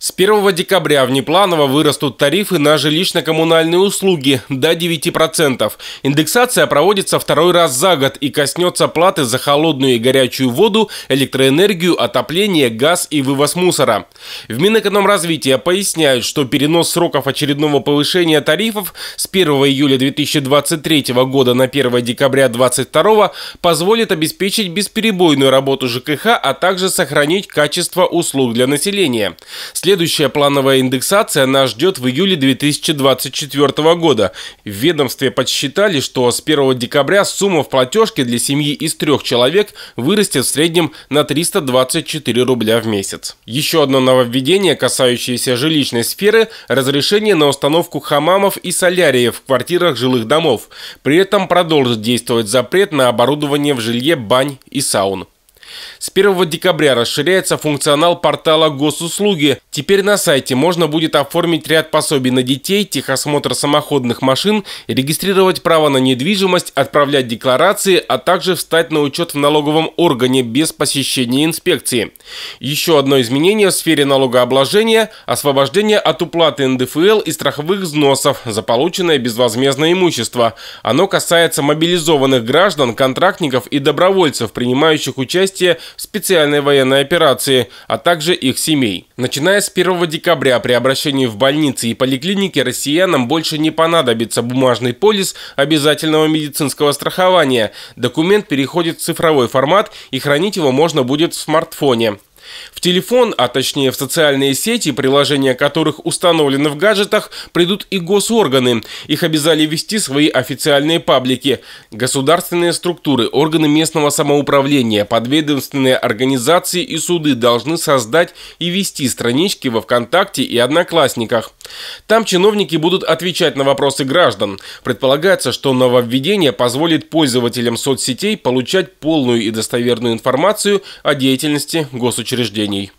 С 1 декабря внепланово вырастут тарифы на жилищно-коммунальные услуги до 9%. Индексация проводится второй раз за год и коснется платы за холодную и горячую воду, электроэнергию, отопление, газ и вывоз мусора. В Минэкономразвития поясняют, что перенос сроков очередного повышения тарифов с 1 июля 2023 года на 1 декабря 2022 позволит обеспечить бесперебойную работу ЖКХ, а также сохранить качество услуг для населения. Следующая плановая индексация нас ждет в июле 2024 года. В ведомстве подсчитали, что с 1 декабря сумма в платежке для семьи из трех человек вырастет в среднем на 324 рубля в месяц. Еще одно нововведение, касающееся жилищной сферы – разрешение на установку хамамов и соляриев в квартирах жилых домов. При этом продолжит действовать запрет на оборудование в жилье бань и саун. С 1 декабря расширяется функционал портала госуслуги. Теперь на сайте можно будет оформить ряд пособий на детей, техосмотр самоходных машин, регистрировать право на недвижимость, отправлять декларации, а также встать на учет в налоговом органе без посещения инспекции. Еще одно изменение в сфере налогообложения – освобождение от уплаты НДФЛ и страховых взносов за полученное безвозмездное имущество. Оно касается мобилизованных граждан, контрактников и добровольцев, принимающих участие участие в специальной военной операции, а также их семей. Начиная с 1 декабря при обращении в больницы и поликлиники россиянам больше не понадобится бумажный полис обязательного медицинского страхования. Документ переходит в цифровой формат и хранить его можно будет в смартфоне. В телефон, а точнее в социальные сети, приложения которых установлены в гаджетах, придут и госорганы. Их обязали вести свои официальные паблики. Государственные структуры, органы местного самоуправления, подведомственные организации и суды должны создать и вести странички во ВКонтакте и Одноклассниках. Там чиновники будут отвечать на вопросы граждан. Предполагается, что нововведение позволит пользователям соцсетей получать полную и достоверную информацию о деятельности госучреждений.